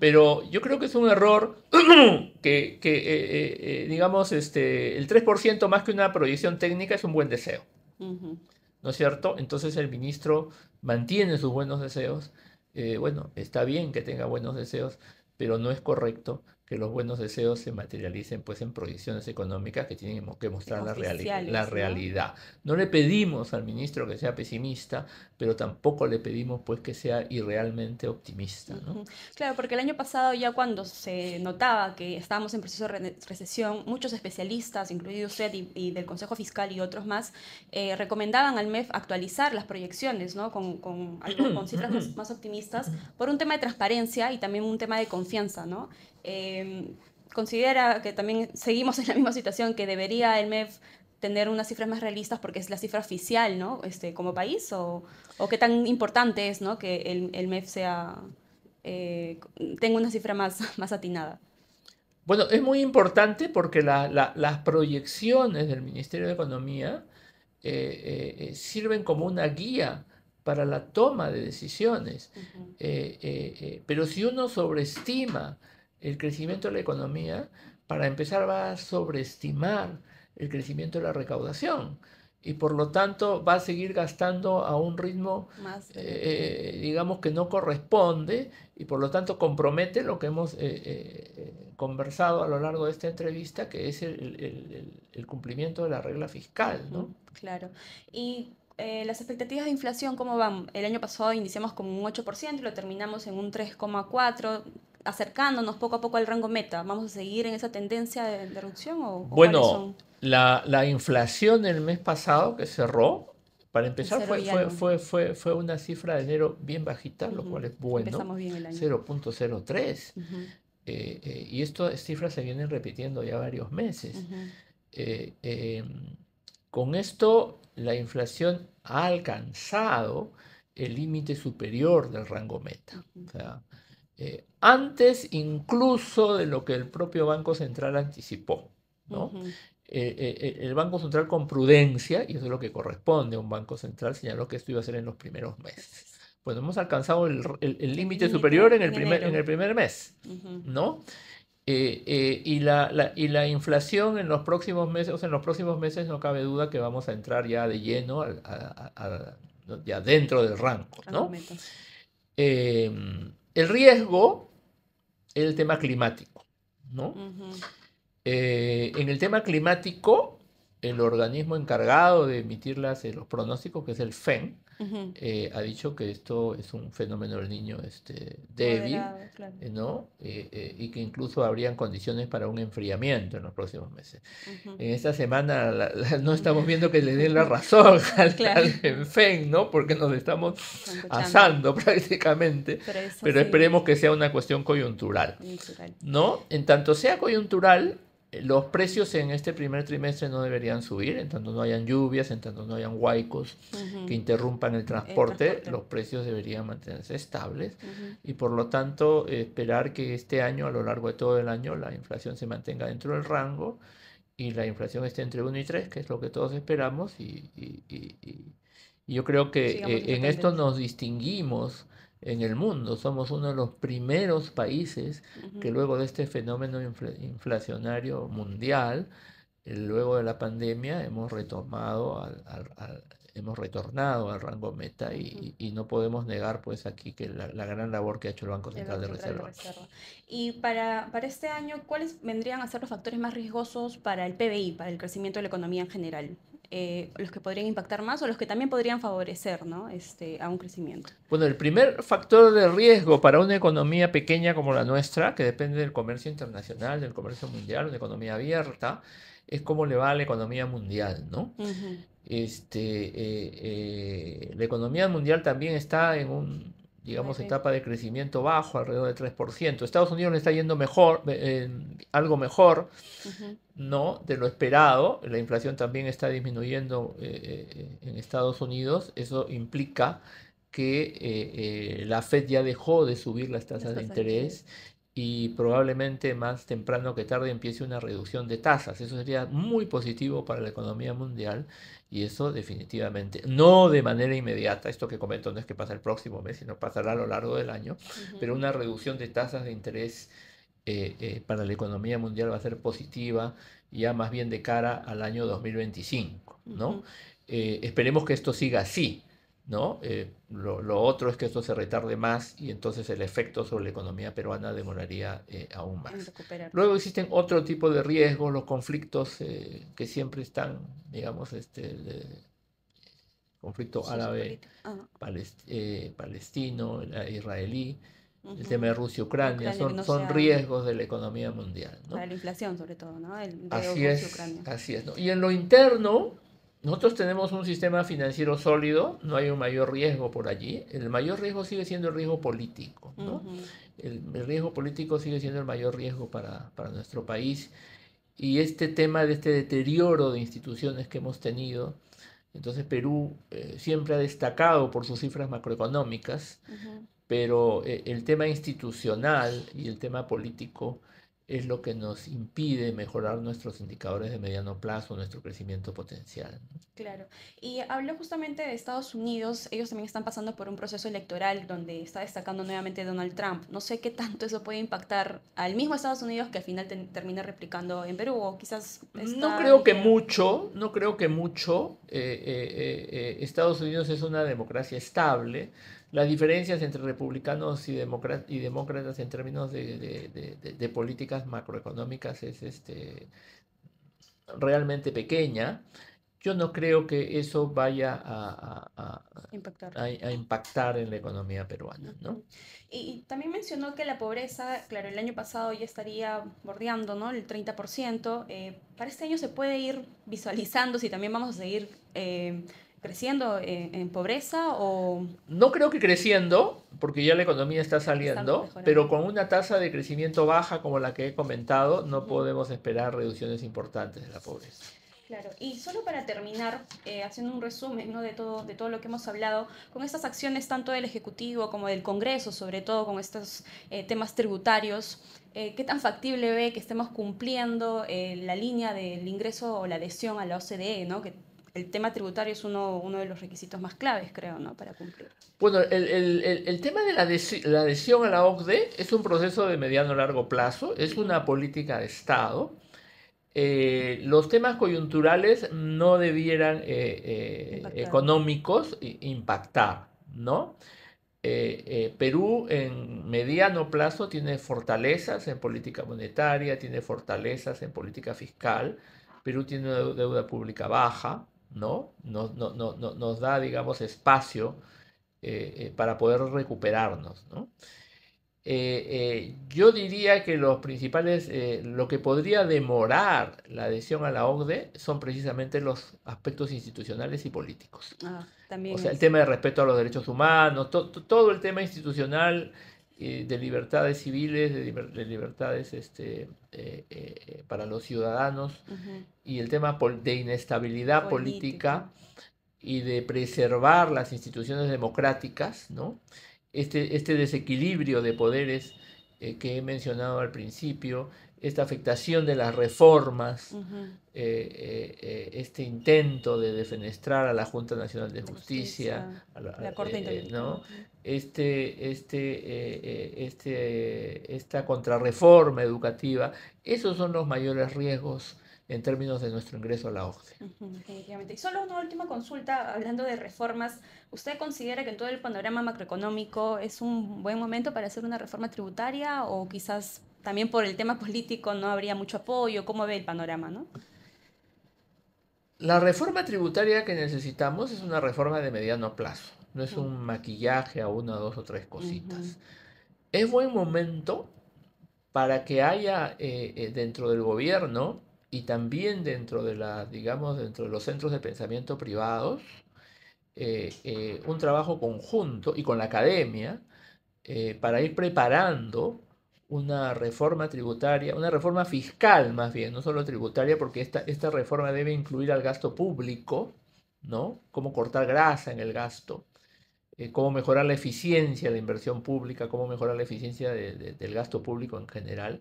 Pero yo creo que es un error que, digamos, este, el 3% más que una proyección técnica es un buen deseo. ¿No es cierto? Entonces el ministro mantiene sus buenos deseos, eh, bueno, está bien que tenga buenos deseos, pero no es correcto que los buenos deseos se materialicen pues en proyecciones económicas que tienen que mostrar la, realidad la realidad. ¿no? le pedimos al ministro que sea pesimista, pero tampoco le pedimos pues que sea irrealmente optimista. ¿no? Claro, porque el año pasado ya cuando se notaba que estábamos en proceso de recesión, muchos especialistas, incluido usted y, del Consejo Fiscal y otros más, eh, recomendaban al MEF actualizar las proyecciones ¿no? con, cifras más, más optimistas por un tema de transparencia y también un tema de confianza. ¿no? Em, considera que también seguimos en la misma situación que debería el MEF tener unas cifras más realistas porque es la cifra oficial, ¿no? Este, como país, o, qué tan importante es, ¿no? Que el, MEF sea, eh, tenga una cifra más, más atinada. Bueno, es muy importante porque las proyecciones del Ministerio de Economía eh, eh, sirven como una guía para la toma de decisiones. pero si uno sobreestima el crecimiento de la economía, para empezar va a sobreestimar el crecimiento de la recaudación y por lo tanto va a seguir gastando a un ritmo, eh, eh, digamos, que no corresponde y por lo tanto compromete lo que hemos eh, conversado a lo largo de esta entrevista, que es el, cumplimiento de la regla fiscal. ¿no? Claro. Y las expectativas de inflación, ¿cómo van? El año pasado iniciamos con un 8% y lo terminamos en un 3,4% acercándonos poco a poco al rango meta? ¿Vamos a seguir en esa tendencia de, reducción? bueno, la, inflación el mes pasado que cerró, para empezar, fue, fue, fue, una cifra de enero bien bajita, lo cual es bueno. 0.03. Eh, eh, y estas cifras se vienen repitiendo ya varios meses. Eh, em, con esto, la inflación ha alcanzado el límite superior del rango meta. O sea, eh, antes incluso de lo que el propio Banco Central anticipó. ¿no? Eh, eh, el Banco Central con prudencia, y eso es lo que corresponde a un Banco Central, señaló que esto iba a ser en los primeros meses. Pues hemos alcanzado el límite superior en el, primer, en el primer mes, ¿no? y, la, y la inflación en los próximos meses, o sea, en los próximos meses no cabe duda que vamos a entrar ya de lleno, ya dentro del rango, ¿no? El riesgo es el tema climático, ¿no? Eh, en el tema climático, el organismo encargado de emitir eh, los pronósticos, que es el FEN, eh, ha dicho que esto es un fenómeno del niño este, débil, eh, ¿no? Eh, y que incluso habrían condiciones para un enfriamiento en los próximos meses. En esta semana no estamos viendo que le den la razón al, Fen ¿no? Porque nos estamos asando prácticamente, pero, esperemos que sea una cuestión coyuntural, ¿no? En tanto sea coyuntural, los precios en este primer trimestre no deberían subir, en tanto no hayan lluvias, en tanto no hayan huaicos que interrumpan el transporte, los precios deberían mantenerse estables y por lo tanto esperar que este año, a lo largo de todo el año, la inflación se mantenga dentro del rango y la inflación esté entre 1 y 3, que es lo que todos esperamos y, yo creo que eh, en esto nos distinguimos en el mundo. Somos uno de los primeros países que luego de este fenómeno inflacionario mundial, eh, luego de la pandemia, hemos retomado hemos retornado al rango meta y, no podemos negar pues aquí que la, gran labor que ha hecho el Banco Central, de, Reserva. Y para, para este año, ¿cuáles vendrían a ser los factores más riesgosos para el PBI, para el crecimiento de la economía en general? Eh, los que podrían impactar más o los que también podrían favorecer ¿no? este, a un crecimiento? Bueno, el primer factor de riesgo para una economía pequeña como la nuestra, que depende del comercio internacional, del comercio mundial, una economía abierta, es cómo le va a la economía mundial, ¿no? este, eh, eh, la economía mundial también está en un digamos, etapa de crecimiento bajo, alrededor de 3%. Estados Unidos le está yendo mejor, eh, algo mejor, ¿no? De lo esperado. La inflación también está disminuyendo eh, eh, en Estados Unidos. Eso implica que la Fed ya dejó de subir las tasas, de interés. y probablemente más temprano que tarde empiece una reducción de tasas. Eso sería muy positivo para la economía mundial y eso definitivamente, no de manera inmediata, esto que comento no es que pasa el próximo mes, sino pasará a lo largo del año, pero una reducción de tasas de interés eh, eh, para la economía mundial va a ser positiva ya más bien de cara al año 2025, ¿no? Eh, esperemos que esto siga así. ¿no? Eh, lo, otro es que esto se retarde más y entonces el efecto sobre la economía peruana demoraría eh, aún más. Luego existen otro tipo de riesgos, los conflictos eh, que siempre están, digamos, este, el, conflicto árabe, palestino, israelí, el tema de Rusia-Ucrania, son, riesgos de la economía mundial. la inflación sobre todo, ¿no? así, es, así es. Y en lo interno, nosotros tenemos un sistema financiero sólido, no hay un mayor riesgo por allí. El mayor riesgo sigue siendo el riesgo político. ¿no? el, riesgo político sigue siendo el mayor riesgo para, nuestro país. Y este tema de este deterioro de instituciones que hemos tenido, entonces Perú eh, siempre ha destacado por sus cifras macroeconómicas, pero eh, el tema institucional y el tema político es lo que nos impide mejorar nuestros indicadores de mediano plazo, nuestro crecimiento potencial. Claro. Y habló justamente de Estados Unidos. Ellos también están pasando por un proceso electoral donde está destacando nuevamente Donald Trump. No sé qué tanto eso puede impactar al mismo Estados Unidos que al final termina replicando en Perú o quizás... No creo que mucho, no creo que mucho. Eh, eh, eh, Estados Unidos es una democracia estable las diferencias entre republicanos y, demócratas en términos de, políticas macroeconómicas es este, realmente pequeña. Yo no creo que eso vaya a, impactar. en la economía peruana. Y, también mencionó que la pobreza, claro, el año pasado ya estaría bordeando ¿no? el 30%. Eh, para este año se puede ir visualizando si también vamos a seguir... Eh, creciendo eh, en, pobreza o...? No creo que creciendo, porque ya la economía está saliendo, pero con una tasa de crecimiento baja como la que he comentado, no podemos esperar reducciones importantes de la pobreza. Claro, y solo para terminar, eh, haciendo un resumen ¿no? de, todo, de todo lo que hemos hablado, con estas acciones tanto del Ejecutivo como del Congreso, sobre todo con estos eh, temas tributarios, ¿qué tan factible ve que estemos cumpliendo la línea del ingreso o la adhesión a la OCDE, ¿no? que el tema tributario es uno, uno de los requisitos más claves, creo, ¿no? Para cumplir. Bueno, el, tema de la, adhesión a la OCDE es un proceso de mediano largo plazo, es una política de Estado. Eh, los temas coyunturales no debieran eh, eh, económicos impactar, ¿no? Perú en mediano plazo tiene fortalezas en política monetaria, tiene fortalezas en política fiscal, Perú tiene una deuda pública baja, ¿no? Nos, no, no, nos da, digamos, espacio eh, eh, para poder recuperarnos, eh, yo diría que los principales, lo que podría demorar la adhesión a la OCDE son precisamente los aspectos institucionales y políticos. Ah, también o sea, el tema de respeto a los derechos humanos, todo el tema institucional eh, de libertades civiles, de, libertades este, eh, eh, para los ciudadanos y el tema de inestabilidad política. política. y de preservar las instituciones democráticas, ¿no? Este, este desequilibrio de poderes que he mencionado al principio, esta afectación de las reformas, eh, eh, eh, este intento de defenestrar a la Junta Nacional de Justicia, la, Corte ¿no? este, este, este, esta contrarreforma educativa, esos son los mayores riesgos en términos de nuestro ingreso a la OCDE. Y solo una última consulta, hablando de reformas, ¿usted considera que en todo el panorama macroeconómico es un buen momento para hacer una reforma tributaria o quizás también por el tema político no habría mucho apoyo. ¿Cómo ve el panorama? No? La reforma tributaria que necesitamos es una reforma de mediano plazo, no es un maquillaje a una, dos o tres cositas. Es buen momento para que haya eh, eh, dentro del gobierno y también dentro de la, digamos, dentro de los centros de pensamiento privados, eh, un trabajo conjunto y con la academia para ir preparando una reforma tributaria, una reforma fiscal más bien, no solo tributaria, porque esta, esta reforma debe incluir al gasto público, ¿no? Cómo cortar grasa en el gasto, eh, cómo mejorar la eficiencia de la inversión pública, cómo mejorar la eficiencia del gasto público en general.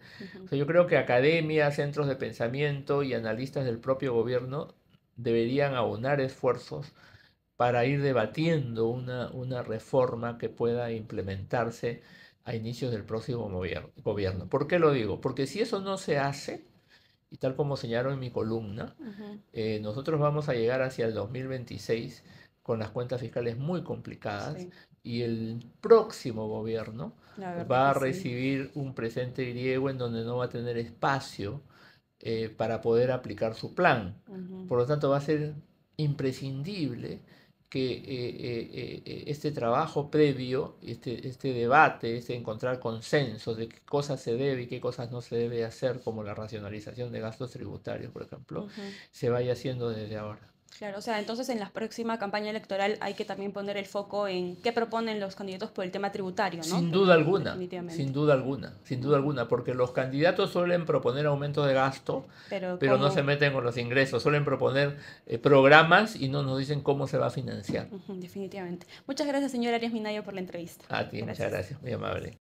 yo creo que academias, centros de pensamiento y analistas del propio gobierno deberían abonar esfuerzos para ir debatiendo una, una reforma que pueda implementarse a inicios del próximo gobierno. ¿Por qué lo digo? Porque si eso no se hace, y tal como señalo en mi columna, eh, nosotros vamos a llegar hacia el 2026 con las cuentas fiscales muy complicadas y el próximo gobierno va a recibir un presente griego en donde no va a tener espacio eh, para poder aplicar su plan. Por lo tanto, va a ser imprescindible que eh, eh, eh, este trabajo previo, este, este debate, este encontrar consenso de qué cosas se debe y qué cosas no se debe hacer, como la racionalización de gastos tributarios, por ejemplo, se vaya haciendo desde ahora. Claro, o sea, entonces en la próxima campaña electoral hay que también poner el foco en qué proponen los candidatos por el tema tributario, ¿no? Sin duda alguna, sin duda alguna, sin duda alguna, porque los candidatos suelen proponer aumento de gasto, pero, no se meten con los ingresos, suelen proponer eh, programas y no nos dicen cómo se va a financiar. definitivamente. Muchas gracias, señor Arias Minayo, por la entrevista. A ti, muchas gracias, muy amable.